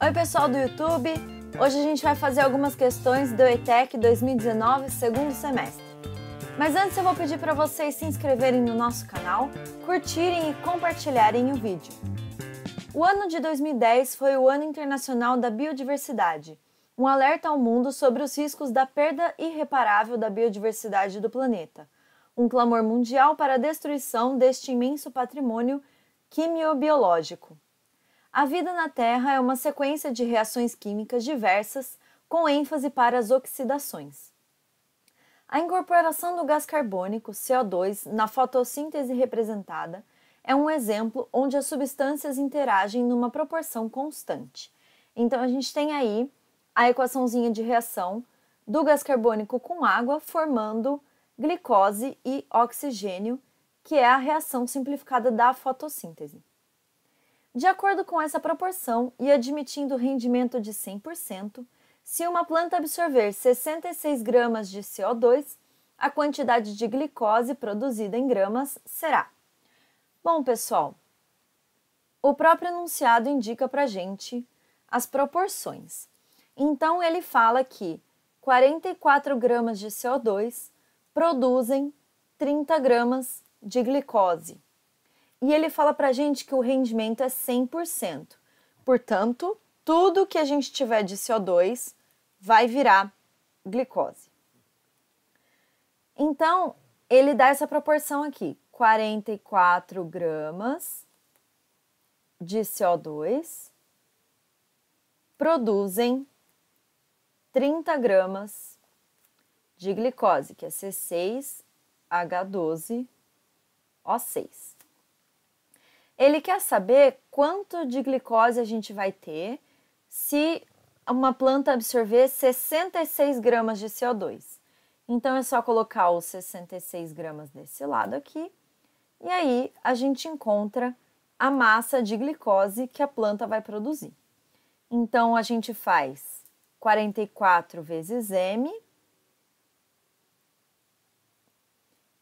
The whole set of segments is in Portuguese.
Oi, pessoal do YouTube! Hoje a gente vai fazer algumas questões do ETEC 2019, segundo semestre. Mas antes eu vou pedir para vocês se inscreverem no nosso canal, curtirem e compartilharem o vídeo. O ano de 2010 foi o Ano Internacional da Biodiversidade, um alerta ao mundo sobre os riscos da perda irreparável da biodiversidade do planeta, um clamor mundial para a destruição deste imenso patrimônio quimiobiológico. A vida na Terra é uma sequência de reações químicas diversas, com ênfase para as oxidações. A incorporação do gás carbônico, CO2, na fotossíntese representada é um exemplo onde as substâncias interagem numa proporção constante. Então, a gente tem aí a equaçãozinha de reação do gás carbônico com água formando glicose e oxigênio, que é a reação simplificada da fotossíntese. De acordo com essa proporção e admitindo o rendimento de 100%, se uma planta absorver 66 gramas de CO2, a quantidade de glicose produzida em gramas será. Bom, pessoal, o próprio enunciado indica para gente as proporções. Então, ele fala que 44 gramas de CO2 produzem 30 gramas de glicose. E ele fala para a gente que o rendimento é 100%. Portanto, tudo que a gente tiver de CO2 vai virar glicose. Então, ele dá essa proporção aqui: 44 gramas de CO2 produzem 30 gramas de glicose, que é C6H12O6. Ele quer saber quanto de glicose a gente vai ter se uma planta absorver 66 gramas de CO2. Então é só colocar os 66 gramas desse lado aqui e aí a gente encontra a massa de glicose que a planta vai produzir. Então a gente faz 44 vezes m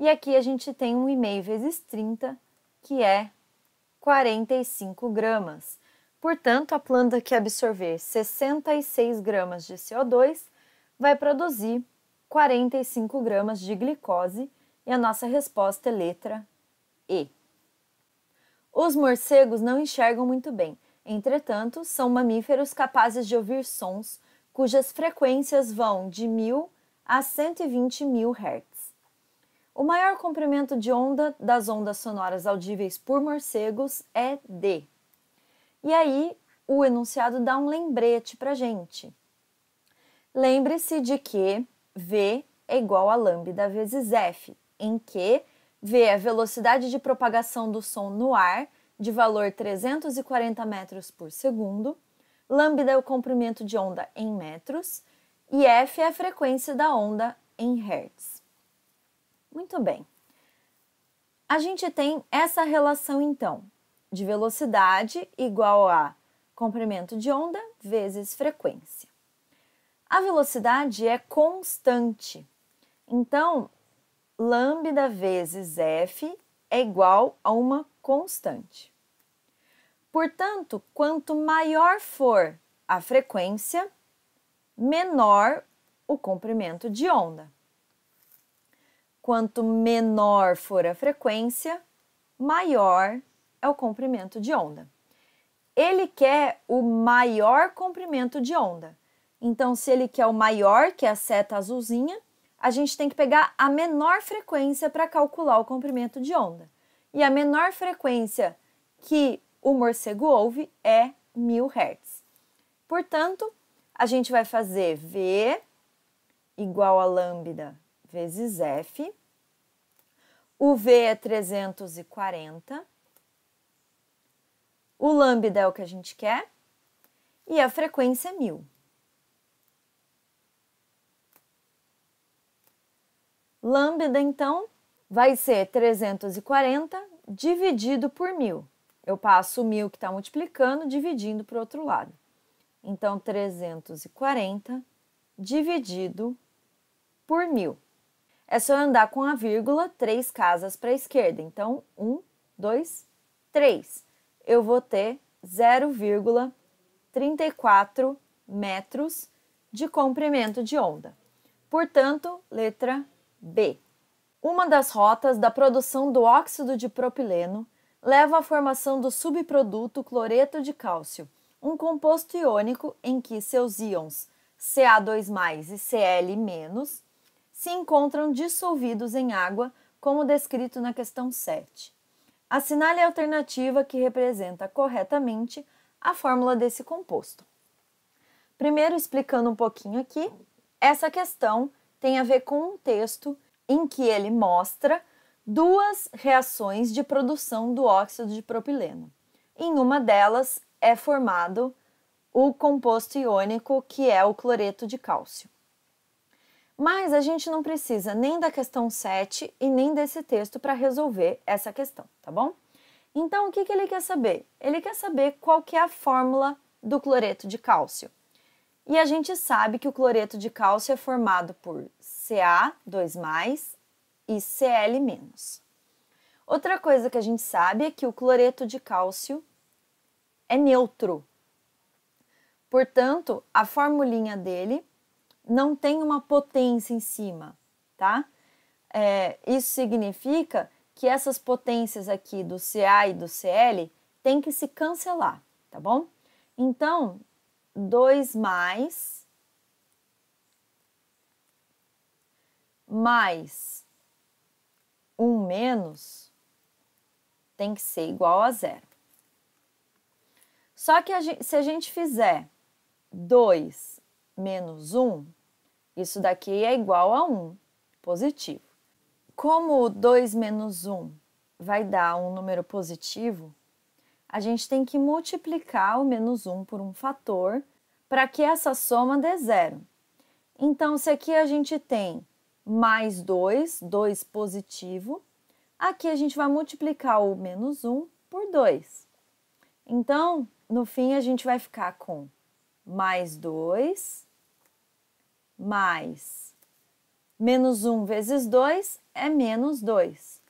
E aqui a gente tem 1,5 vezes 30, que é 45 gramas. Portanto, a planta que absorver 66 gramas de CO2 vai produzir 45 gramas de glicose e a nossa resposta é letra E. Os morcegos não enxergam muito bem, entretanto, são mamíferos capazes de ouvir sons cujas frequências vão de 1000 a 120 mil Hz. O maior comprimento de onda das ondas sonoras audíveis por morcegos é D. E aí, o enunciado dá um lembrete para gente. Lembre-se de que V é igual a lambda vezes F, em que V é a velocidade de propagação do som no ar, de valor 340 metros por segundo, lambda é o comprimento de onda em metros e F é a frequência da onda em hertz. Muito bem. A gente tem essa relação então de velocidade igual a comprimento de onda vezes frequência. A velocidade é constante. Então, lambda vezes f é igual a uma constante. Portanto, quanto maior for a frequência, menor o comprimento de onda. Quanto menor for a frequência, maior é o comprimento de onda. Ele quer o maior comprimento de onda. Então, se ele quer o maior, que é a seta azulzinha, a gente tem que pegar a menor frequência para calcular o comprimento de onda. E a menor frequência que o morcego ouve é 1000 Hz. Portanto, a gente vai fazer V igual a lambda vezes F o V é 340. O lambda é o que a gente quer. E a frequência é 1000. Lambda, então, vai ser 340 dividido por 1000. Eu passo o 1000 que está multiplicando, dividindo para o outro lado. Então, 340 dividido por 1000 é só andar com a vírgula três casas para a esquerda. Então, um, dois, três. Eu vou ter 0,34 metros de comprimento de onda. Portanto, letra B. Uma das rotas da produção do óxido de propileno leva à formação do subproduto cloreto de cálcio, um composto iônico em que seus íons Ca2+ e Cl- se encontram dissolvidos em água, como descrito na questão 7. Assinale a alternativa que representa corretamente a fórmula desse composto. Primeiro, explicando um pouquinho aqui, essa questão tem a ver com um texto em que ele mostra duas reações de produção do óxido de propileno. Em uma delas é formado o composto iônico que é o cloreto de cálcio. Mas a gente não precisa nem da questão 7 e nem desse texto para resolver essa questão, tá bom? Então, o que, que ele quer saber? Ele quer saber qual que é a fórmula do cloreto de cálcio. E a gente sabe que o cloreto de cálcio é formado por Ca2+, e Cl-. Outra coisa que a gente sabe é que o cloreto de cálcio é neutro. Portanto, a formulinha dele não tem uma potência em cima, tá? É, isso significa que essas potências aqui do CA e do CL têm que se cancelar, tá bom? Então, 2 mais, mais 1 um menos tem que ser igual a zero. Só que a gente, se a gente fizer 2 menos 1, isso daqui é igual a 1, positivo. Como 2 menos 1 vai dar um número positivo, a gente tem que multiplicar o menos 1 por um fator para que essa soma dê zero. Então, se aqui a gente tem mais 2, 2 positivo, aqui a gente vai multiplicar o menos 1 por 2. Então, no fim, a gente vai ficar com mais 2 mais. Menos 1 vezes 2 é menos 2.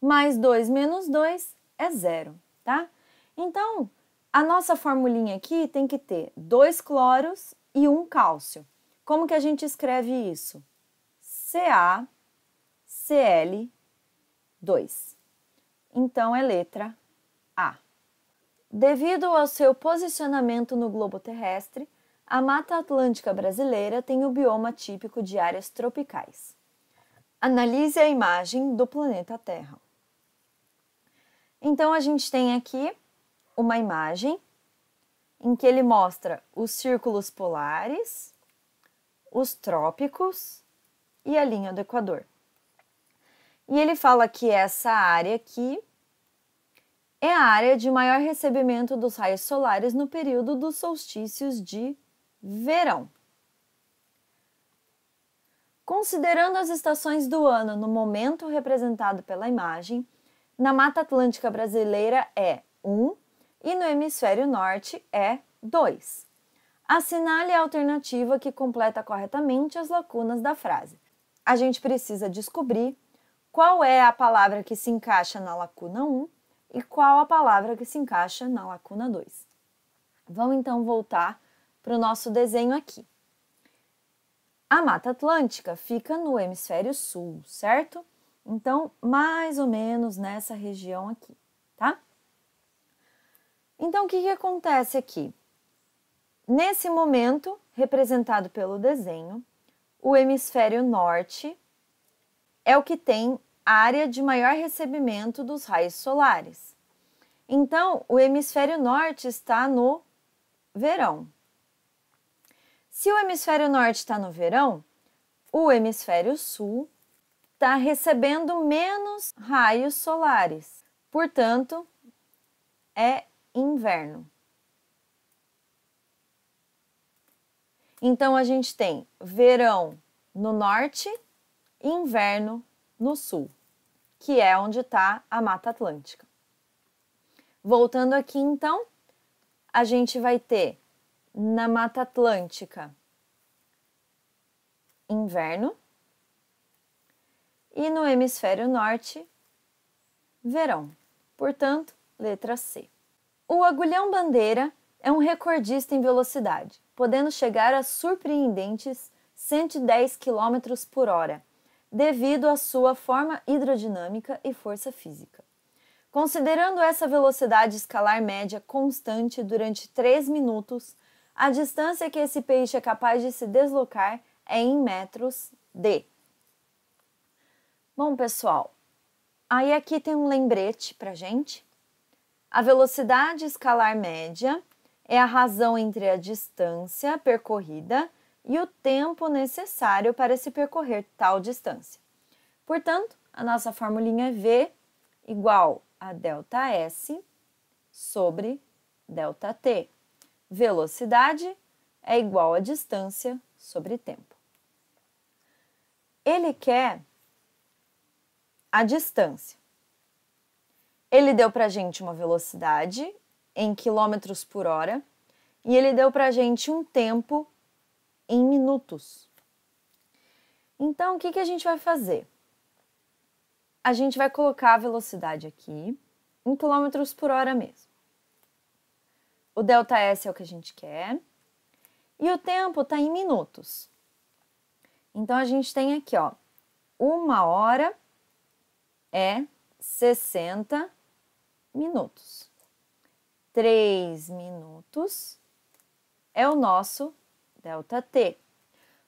Mais 2 menos 2 é zero, tá? Então, a nossa formulinha aqui tem que ter dois cloros e um cálcio. Como que a gente escreve isso? CaCl2. Então, é letra A. Devido ao seu posicionamento no globo terrestre, a Mata Atlântica brasileira tem o bioma típico de áreas tropicais. Analise a imagem do planeta Terra. Então a gente tem aqui uma imagem em que ele mostra os círculos polares, os trópicos e a linha do Equador. E ele fala que essa área aqui é a área de maior recebimento dos raios solares no período dos solstícios de verão. Considerando as estações do ano no momento representado pela imagem, na Mata Atlântica brasileira é 1 e no hemisfério norte é 2. Assinale a alternativa que completa corretamente as lacunas da frase. A gente precisa descobrir qual é a palavra que se encaixa na lacuna 1 e qual a palavra que se encaixa na lacuna 2. Vamos então voltar para o nosso desenho aqui. A Mata Atlântica fica no hemisfério sul, certo? Então, mais ou menos nessa região aqui, tá? Então, o que, que acontece aqui? Nesse momento, representado pelo desenho, o hemisfério norte é o que tem área de maior recebimento dos raios solares. Então, o hemisfério norte está no verão, se o hemisfério norte está no verão, o hemisfério sul está recebendo menos raios solares, portanto, é inverno. Então, a gente tem verão no norte inverno no sul, que é onde está a Mata Atlântica. Voltando aqui, então, a gente vai ter na Mata Atlântica? Inverno. E no hemisfério norte, verão. Portanto, letra C. O agulhão bandeira é um recordista em velocidade, podendo chegar a surpreendentes 110 km por hora, devido à sua forma hidrodinâmica e força física. Considerando essa velocidade escalar média constante durante 3 minutos, a distância que esse peixe é capaz de se deslocar é em metros d. Bom, pessoal, aí aqui tem um lembrete para gente. A velocidade escalar média é a razão entre a distância percorrida e o tempo necessário para se percorrer tal distância. Portanto, a nossa formulinha é V igual a delta S sobre delta T. Velocidade é igual a distância sobre tempo. Ele quer a distância. Ele deu para a gente uma velocidade em quilômetros por hora e ele deu para a gente um tempo em minutos. Então, o que, que a gente vai fazer? A gente vai colocar a velocidade aqui em quilômetros por hora mesmo. O delta S é o que a gente quer. E o tempo está em minutos. Então, a gente tem aqui, ó, uma hora é 60 minutos. Três minutos é o nosso delta t.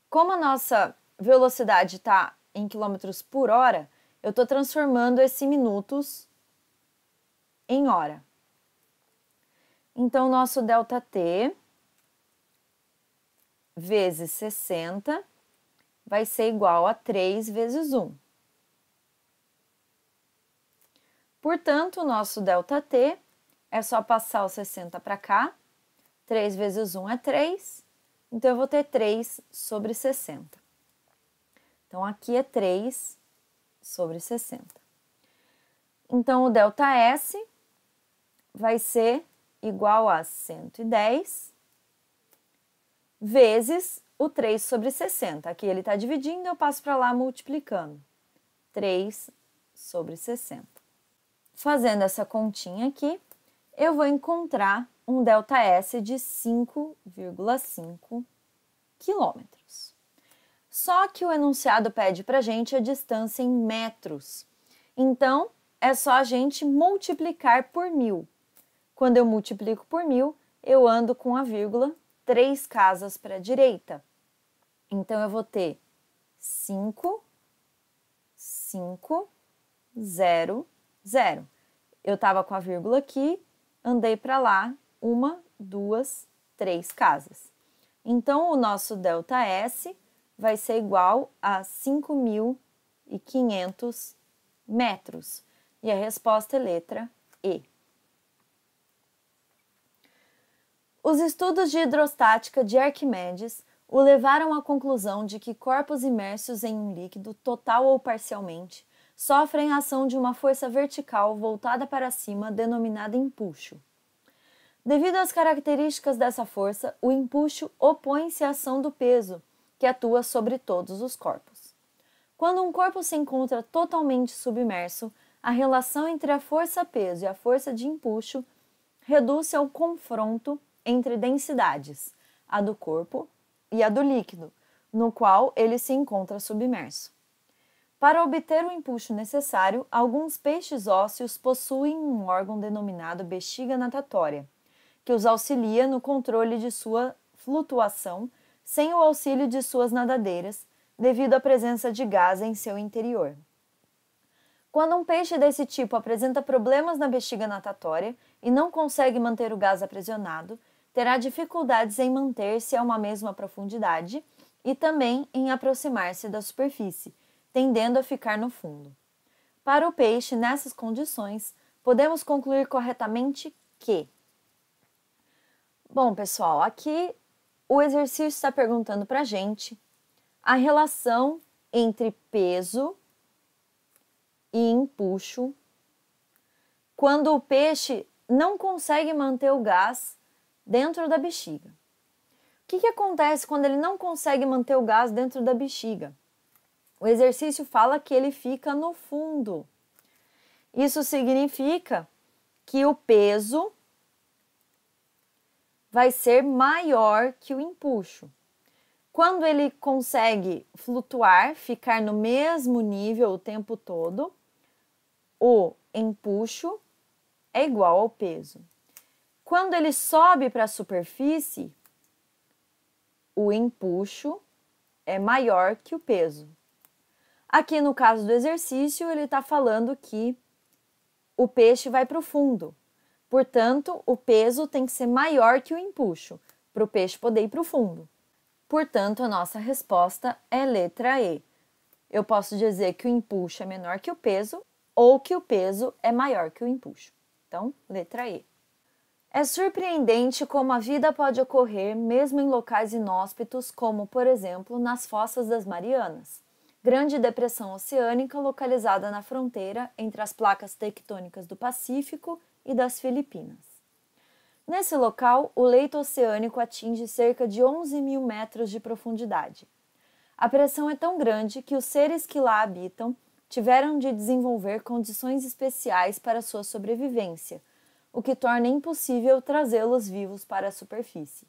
Como a nossa velocidade está em quilômetros por hora, eu estou transformando esse minutos em hora. Então, nosso ΔT vezes 60 vai ser igual a 3 vezes 1. Portanto, o nosso ΔT é só passar o 60 para cá. 3 vezes 1 é 3, então eu vou ter 3 sobre 60. Então, aqui é 3 sobre 60. Então, o ΔS vai ser igual a 110 vezes o 3 sobre 60. Aqui ele está dividindo, eu passo para lá multiplicando. 3 sobre 60. Fazendo essa continha aqui, eu vou encontrar um ΔS de 5,5 quilômetros. Só que o enunciado pede para a gente a distância em metros. Então, é só a gente multiplicar por mil. Quando eu multiplico por mil, eu ando com a vírgula três casas para a direita. Então, eu vou ter 5, 5, 0, 0. Eu estava com a vírgula aqui, andei para lá, uma, duas, três casas. Então, o nosso delta S vai ser igual a 5.500 metros. E a resposta é letra E. Os estudos de hidrostática de Arquimedes o levaram à conclusão de que corpos imersos em um líquido, total ou parcialmente, sofrem a ação de uma força vertical voltada para cima, denominada empuxo. Devido às características dessa força, o empuxo opõe-se à ação do peso, que atua sobre todos os corpos. Quando um corpo se encontra totalmente submerso, a relação entre a força-peso e a força de empuxo reduz-se ao confronto entre densidades, a do corpo e a do líquido, no qual ele se encontra submerso. Para obter o impulso necessário, alguns peixes ósseos possuem um órgão denominado bexiga natatória, que os auxilia no controle de sua flutuação sem o auxílio de suas nadadeiras, devido à presença de gás em seu interior. Quando um peixe desse tipo apresenta problemas na bexiga natatória e não consegue manter o gás aprisionado, terá dificuldades em manter-se a uma mesma profundidade e também em aproximar-se da superfície, tendendo a ficar no fundo. Para o peixe, nessas condições, podemos concluir corretamente que. Bom, pessoal, aqui o exercício está perguntando para a gente a relação entre peso e empuxo quando o peixe não consegue manter o gás dentro da bexiga. O que, que acontece quando ele não consegue manter o gás dentro da bexiga? O exercício fala que ele fica no fundo. Isso significa que o peso vai ser maior que o empuxo. Quando ele consegue flutuar, ficar no mesmo nível o tempo todo, o empuxo é igual ao peso. Quando ele sobe para a superfície, o empuxo é maior que o peso. Aqui no caso do exercício, ele está falando que o peixe vai para o fundo. Portanto, o peso tem que ser maior que o empuxo para o peixe poder ir para o fundo. Portanto, a nossa resposta é letra E. Eu posso dizer que o empuxo é menor que o peso ou que o peso é maior que o empuxo. Então, letra E. É surpreendente como a vida pode ocorrer mesmo em locais inóspitos, como, por exemplo, nas fossas das Marianas, grande depressão oceânica localizada na fronteira entre as placas tectônicas do Pacífico e das Filipinas. Nesse local, o leito oceânico atinge cerca de 11 mil metros de profundidade. A pressão é tão grande que os seres que lá habitam tiveram de desenvolver condições especiais para sua sobrevivência o que torna impossível trazê-los vivos para a superfície.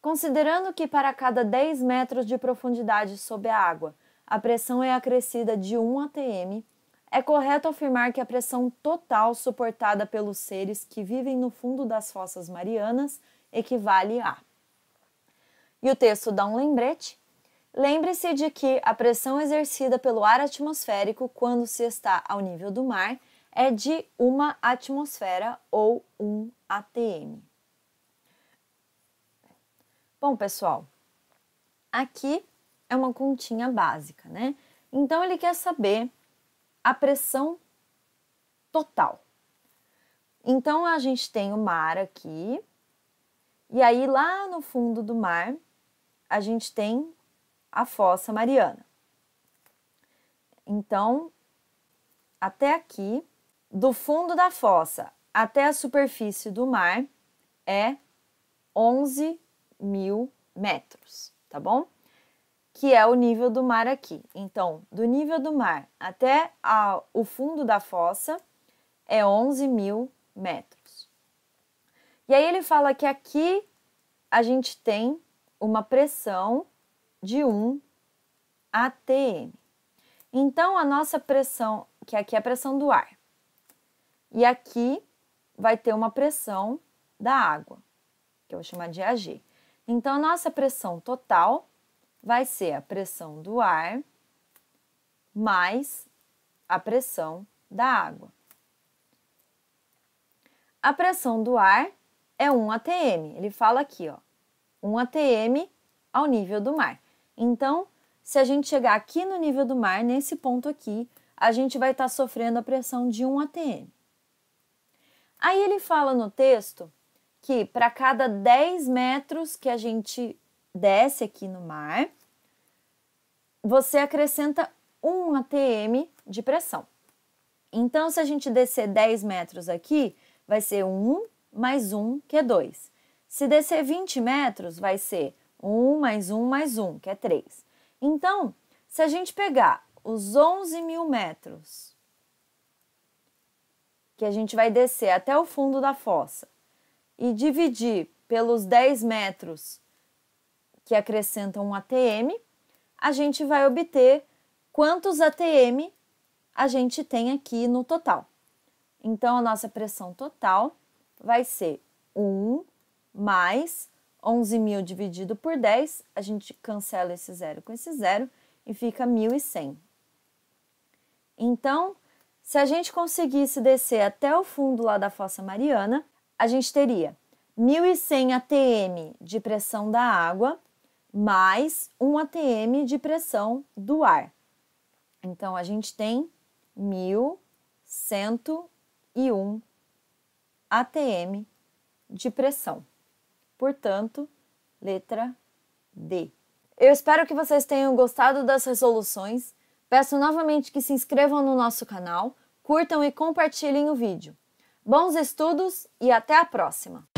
Considerando que para cada 10 metros de profundidade sob a água, a pressão é acrescida de 1 atm, é correto afirmar que a pressão total suportada pelos seres que vivem no fundo das fossas marianas equivale a. E o texto dá um lembrete. Lembre-se de que a pressão exercida pelo ar atmosférico quando se está ao nível do mar é de uma atmosfera ou um ATM. Bom, pessoal, aqui é uma continha básica, né? Então ele quer saber a pressão total. Então a gente tem o mar aqui, e aí lá no fundo do mar a gente tem a fossa mariana. Então, até aqui do fundo da fossa até a superfície do mar é 11 mil metros, tá bom? Que é o nível do mar aqui. Então, do nível do mar até a, o fundo da fossa é 11 mil metros. E aí ele fala que aqui a gente tem uma pressão de 1 atm. Então, a nossa pressão, que aqui é a pressão do ar, e aqui vai ter uma pressão da água, que eu vou chamar de AG. Então, a nossa pressão total vai ser a pressão do ar mais a pressão da água. A pressão do ar é 1 atm, ele fala aqui, ó, 1 atm ao nível do mar. Então, se a gente chegar aqui no nível do mar, nesse ponto aqui, a gente vai estar tá sofrendo a pressão de 1 atm. Aí ele fala no texto que para cada 10 metros que a gente desce aqui no mar, você acrescenta 1 atm de pressão. Então, se a gente descer 10 metros aqui, vai ser 1 mais 1, que é 2. Se descer 20 metros, vai ser 1 mais 1 mais 1, que é 3. Então, se a gente pegar os 11 mil metros que a gente vai descer até o fundo da fossa e dividir pelos 10 metros que acrescentam um ATM, a gente vai obter quantos ATM a gente tem aqui no total. Então, a nossa pressão total vai ser 1 mais 11.000 mil dividido por 10, a gente cancela esse zero com esse zero e fica 1.100. Então, se a gente conseguisse descer até o fundo lá da fossa mariana, a gente teria 1.100 atm de pressão da água mais 1 atm de pressão do ar. Então a gente tem 1.101 atm de pressão. Portanto, letra D. Eu espero que vocês tenham gostado das resoluções. Peço novamente que se inscrevam no nosso canal, curtam e compartilhem o vídeo. Bons estudos e até a próxima!